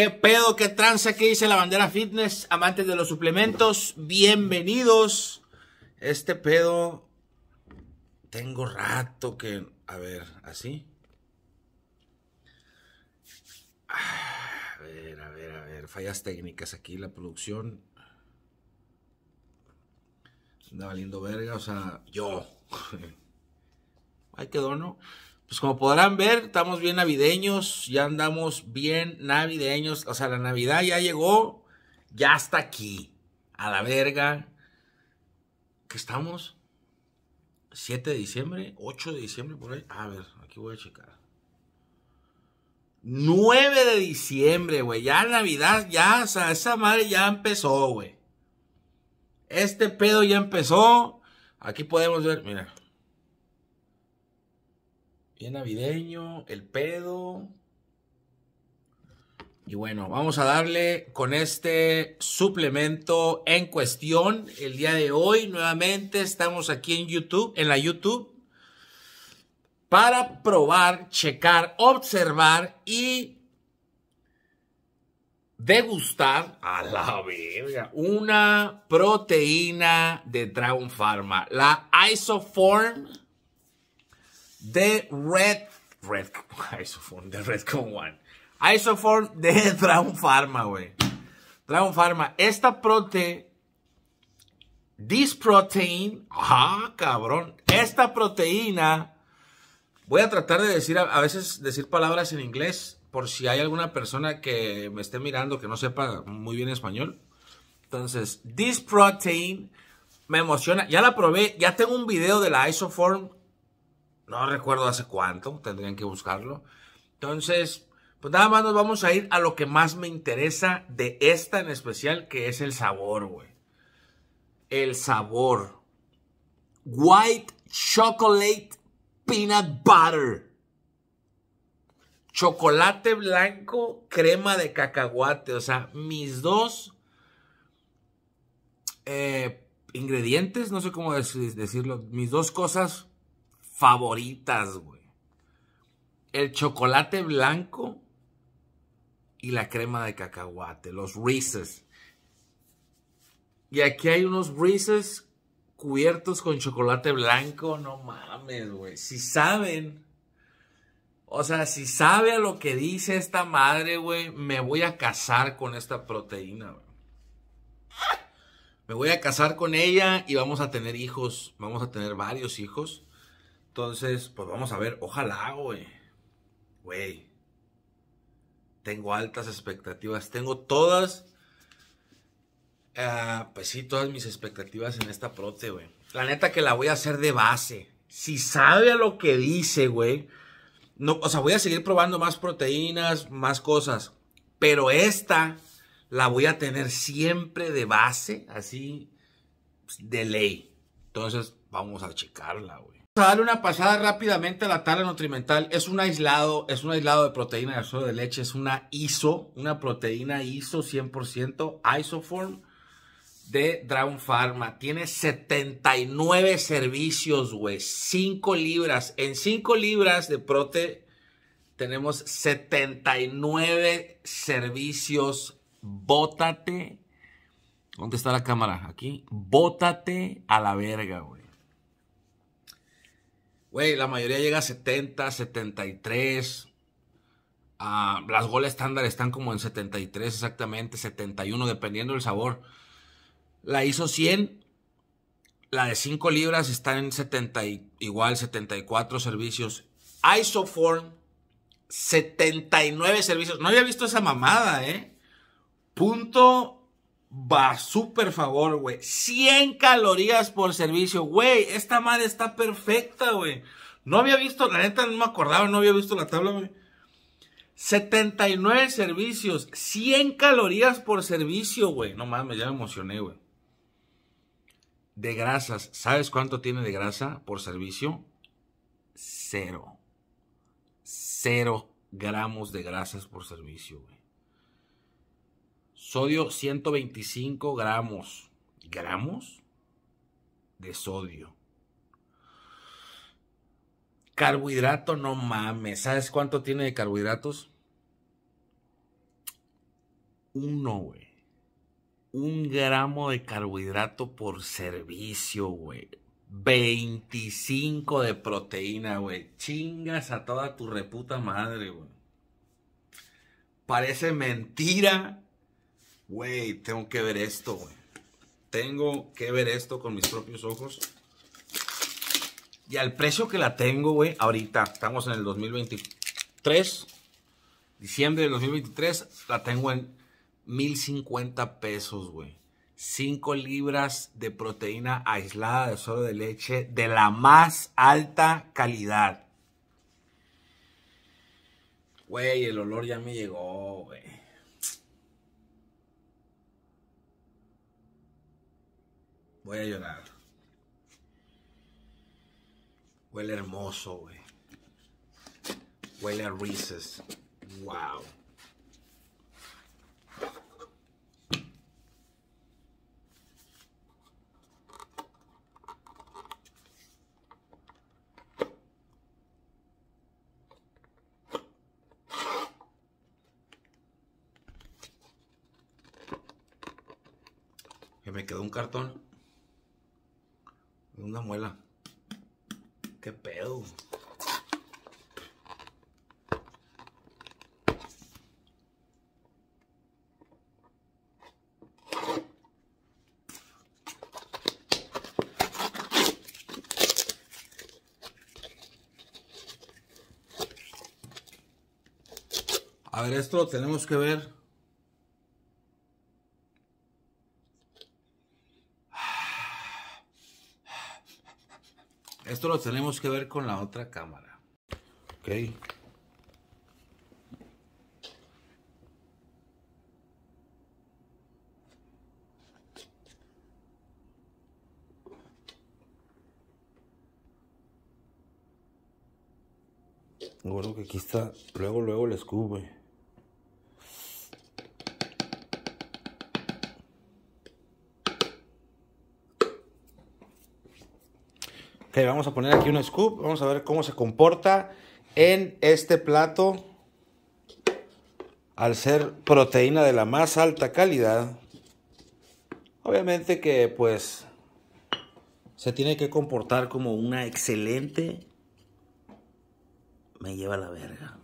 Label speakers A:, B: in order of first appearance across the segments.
A: ¿Qué pedo? ¿Qué tranza? que dice la bandera fitness? Amantes de los suplementos, bienvenidos. Este pedo... Tengo rato que... A ver, así. Ah, a ver, a ver, a ver. Fallas técnicas aquí, la producción. Anda valiendo verga, o sea, yo. Ay, quedó, ¿no? pues como podrán ver, estamos bien navideños, ya andamos bien navideños, o sea, la Navidad ya llegó, ya está aquí, a la verga. ¿Qué estamos? 7 de diciembre, 8 de diciembre por ahí. A ver, aquí voy a checar. 9 de diciembre, güey. Ya Navidad, ya, o sea, esa madre ya empezó, güey. Este pedo ya empezó. Aquí podemos ver, mira. Bien navideño, el pedo. Y bueno, vamos a darle con este suplemento en cuestión el día de hoy. Nuevamente estamos aquí en YouTube, en la YouTube, para probar, checar, observar y degustar a la verga una proteína de Dragon Pharma, la Isoform The Red, Red Isoform, The Red Con One. Isoform de Dragon Pharma, güey. Dragon Pharma. Esta prote, this protein, ah, cabrón. Esta proteína, voy a tratar de decir, a veces decir palabras en inglés, por si hay alguna persona que me esté mirando que no sepa muy bien español. Entonces, this protein me emociona. Ya la probé, ya tengo un video de la Isoform no recuerdo hace cuánto, tendrían que buscarlo. Entonces, pues nada más nos vamos a ir a lo que más me interesa de esta en especial, que es el sabor, güey. El sabor. White Chocolate Peanut Butter. Chocolate blanco, crema de cacahuate. O sea, mis dos eh, ingredientes, no sé cómo decirlo, mis dos cosas favoritas, güey. El chocolate blanco y la crema de cacahuate, los Reese's. Y aquí hay unos Reese's cubiertos con chocolate blanco, no mames, güey. Si saben, o sea, si sabe a lo que dice esta madre, güey, me voy a casar con esta proteína, Me voy a casar con ella y vamos a tener hijos, vamos a tener varios hijos. Entonces, pues vamos a ver. Ojalá, güey. Güey. Tengo altas expectativas. Tengo todas. Ah, pues sí, todas mis expectativas en esta prote, güey. La neta que la voy a hacer de base. Si sabe a lo que dice, güey. o sea, voy a seguir probando más proteínas, más cosas. Pero esta la voy a tener siempre de base, así, pues, de ley. Entonces, vamos a checarla, güey a darle una pasada rápidamente a la tabla nutrimental. Es un aislado, es un aislado de proteína de suero de leche, es una ISO, una proteína ISO 100%, Isoform de Dragon Pharma. Tiene 79 servicios, güey. 5 libras. En 5 libras de prote tenemos 79 servicios. Bótate. ¿Dónde está la cámara? Aquí. Bótate a la verga, güey. Güey, la mayoría llega a 70, 73. Ah, las goles estándar están como en 73 exactamente, 71, dependiendo del sabor. La hizo 100. La de 5 libras está en 70, igual 74 servicios. Isoform, 79 servicios. No había visto esa mamada, ¿eh? Punto va súper favor, güey. 100 calorías por servicio, güey. Esta madre está perfecta, güey. No había visto, la neta no me acordaba, no había visto la tabla, güey. 79 servicios, 100 calorías por servicio, güey. No mames, ya me emocioné, güey. De grasas, ¿sabes cuánto tiene de grasa por servicio? Cero. Cero gramos de grasas por servicio, güey. Sodio 125 gramos. ¿Gramos? De sodio. Carbohidrato, no mames. ¿Sabes cuánto tiene de carbohidratos? Uno, güey. Un gramo de carbohidrato por servicio, güey. 25 de proteína, güey. Chingas a toda tu reputa madre, güey. Parece mentira güey, tengo que ver esto, güey. Tengo que ver esto con mis propios ojos. Y al precio que la tengo, güey, ahorita, estamos en el 2023, diciembre del 2023, la tengo en 1050 pesos, güey. 5 libras de proteína aislada de suero de leche de la más alta calidad. Güey, el olor ya me llegó, güey. Voy a llorar. Huele hermoso, güey. Huele a Reese's. Wow. Que me quedó un cartón. Una muela. ¿Qué pedo? A ver, esto tenemos que ver Esto lo tenemos que ver con la otra cámara. Ok. Bueno, que aquí está, luego, luego el escudo, Ok, vamos a poner aquí un scoop. Vamos a ver cómo se comporta en este plato. Al ser proteína de la más alta calidad. Obviamente que pues se tiene que comportar como una excelente... Me lleva la verga.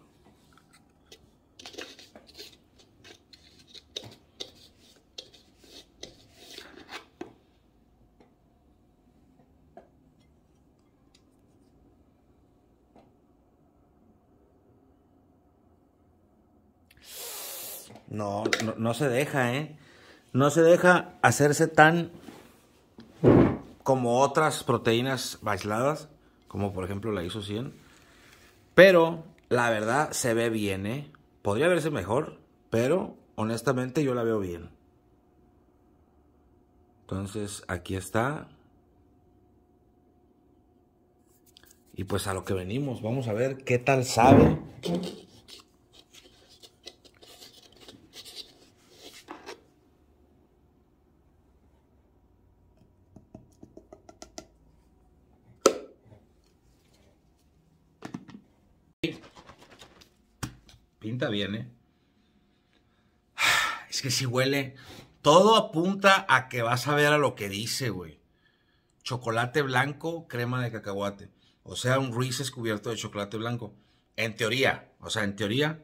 A: No, no, se deja, ¿eh? No se deja hacerse tan como otras proteínas aisladas, como por ejemplo la ISO 100. Pero la verdad se ve bien, ¿eh? Podría verse mejor, pero honestamente yo la veo bien. Entonces aquí está. Y pues a lo que venimos, vamos a ver qué tal sabe. viene ¿eh? Es que si huele. Todo apunta a que vas a ver a lo que dice, Chocolate blanco, crema de cacahuate. O sea, un Reese's cubierto de chocolate blanco. En teoría. O sea, en teoría.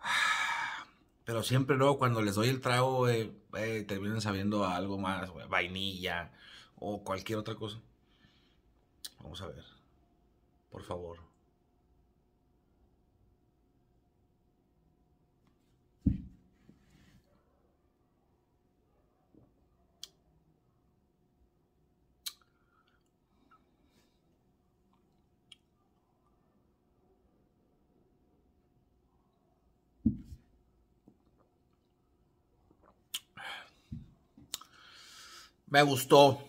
A: Pero siempre luego cuando les doy el trago, eh, eh, terminan sabiendo algo más, Vainilla o cualquier otra cosa. Vamos a ver. Por favor. Me gustó.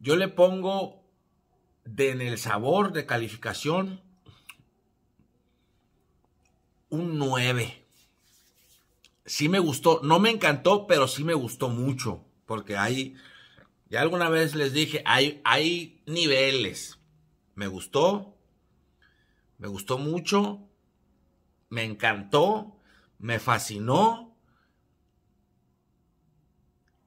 A: Yo le pongo en el sabor de calificación un 9. Sí me gustó, no me encantó, pero sí me gustó mucho, porque hay, ya alguna vez les dije, hay, hay niveles. Me gustó, me gustó mucho, me encantó, me fascinó.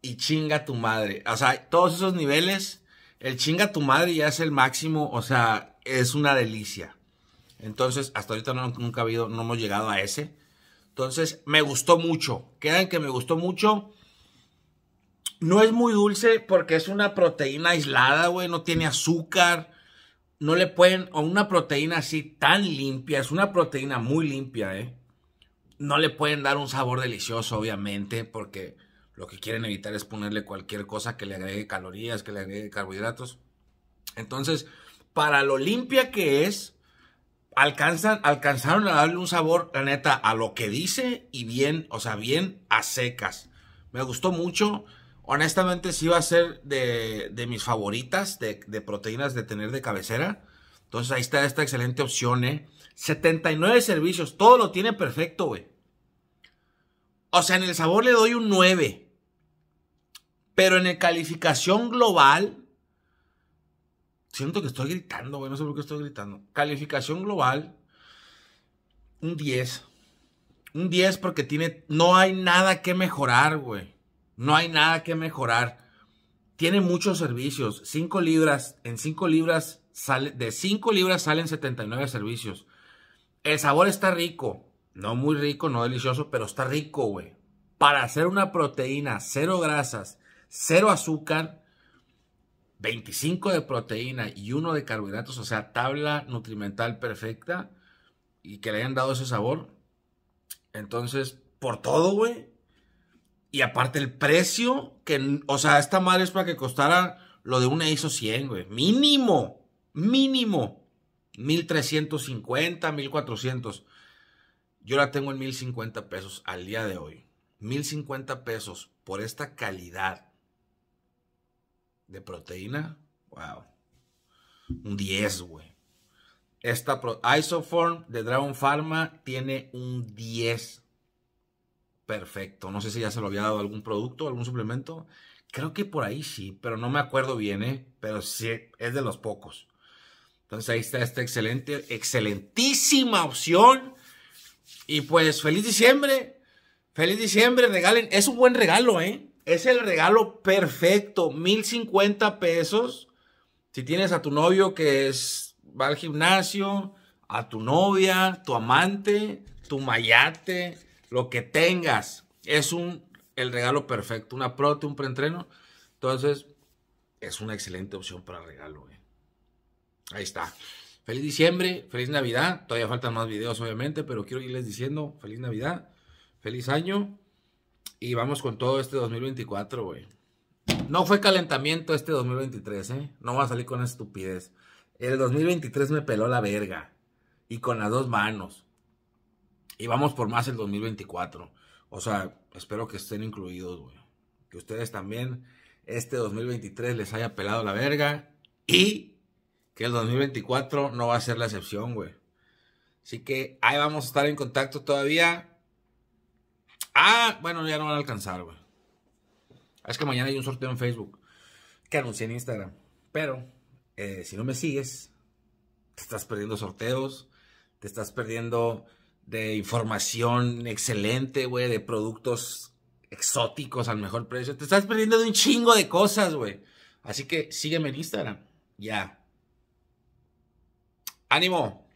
A: Y chinga tu madre. O sea, todos esos niveles, el chinga tu madre ya es el máximo, o sea, es una delicia. Entonces, hasta ahorita no, nunca habido, no hemos llegado a ese. Entonces, me gustó mucho. Quedan que me gustó mucho. No es muy dulce porque es una proteína aislada, güey. No tiene azúcar no le pueden, o una proteína así tan limpia, es una proteína muy limpia, ¿eh? No le pueden dar un sabor delicioso, obviamente, porque lo que quieren evitar es ponerle cualquier cosa que le agregue calorías, que le agregue carbohidratos. Entonces, para lo limpia que es, alcanzan, alcanzaron a darle un sabor, la neta, a lo que dice y bien, o sea, bien a secas. Me gustó mucho honestamente sí va a ser de, mis favoritas de, proteínas de tener de cabecera. Entonces ahí está esta excelente opción, ¿eh? 79 servicios, todo lo tiene perfecto, güey. O sea, en el sabor le doy un 9. Pero en el calificación global, siento que estoy gritando, güey, no sé por qué estoy gritando. Calificación global, un 10. Un 10 porque tiene, no hay nada que mejorar, güey. No hay nada que mejorar. Tiene muchos servicios. 5 libras, en 5 libras sale, de 5 libras salen 79 servicios. El sabor está rico. No muy rico, no delicioso, pero está rico, güey. Para hacer una proteína, cero grasas, cero azúcar, 25 de proteína y uno de carbohidratos, o sea, tabla nutrimental perfecta y que le hayan dado ese sabor. Entonces, por todo, güey, y aparte el precio, que, o sea, esta madre es para que costara lo de una ISO 100, güey. Mínimo, mínimo. 1350, 1400. Yo la tengo en 1050 pesos al día de hoy. 1050 pesos por esta calidad de proteína. Wow. Un 10, güey. Esta Isoform de Dragon Pharma tiene un 10 Perfecto. No sé si ya se lo había dado algún producto, algún suplemento. Creo que por ahí sí, pero no me acuerdo bien, ¿eh? Pero sí, es de los pocos. Entonces ahí está esta excelente, excelentísima opción. Y pues feliz diciembre. Feliz diciembre, regalen. Es un buen regalo, ¿eh? Es el regalo perfecto. 1050 pesos. Si tienes a tu novio que es, va al gimnasio, a tu novia, tu amante, tu mayate, lo que tengas es un, el regalo perfecto, una prote, un preentreno. Entonces, es una excelente opción para regalo. Ahí está. Feliz diciembre, feliz Navidad. Todavía faltan más videos, obviamente, pero quiero irles diciendo feliz Navidad, feliz año. Y vamos con todo este 2024, güey. No fue calentamiento este 2023, ¿eh? No va a salir con estupidez. El 2023 me peló la verga. Y con las dos manos. Y vamos por más el 2024. O sea, espero que estén incluidos, güey. Que ustedes también este 2023 les haya pelado la verga y que el 2024 no va a ser la excepción, güey. Así que ahí vamos a estar en contacto todavía. Ah, bueno, ya no van a alcanzar, güey. Es que mañana hay un sorteo en Facebook que anuncié en Instagram. Pero eh, si no me sigues, te estás perdiendo sorteos, te estás perdiendo de información excelente, güey, de productos exóticos al mejor precio. Te estás perdiendo de un chingo de cosas, güey. Así que sígueme en Instagram. Ya. Ánimo.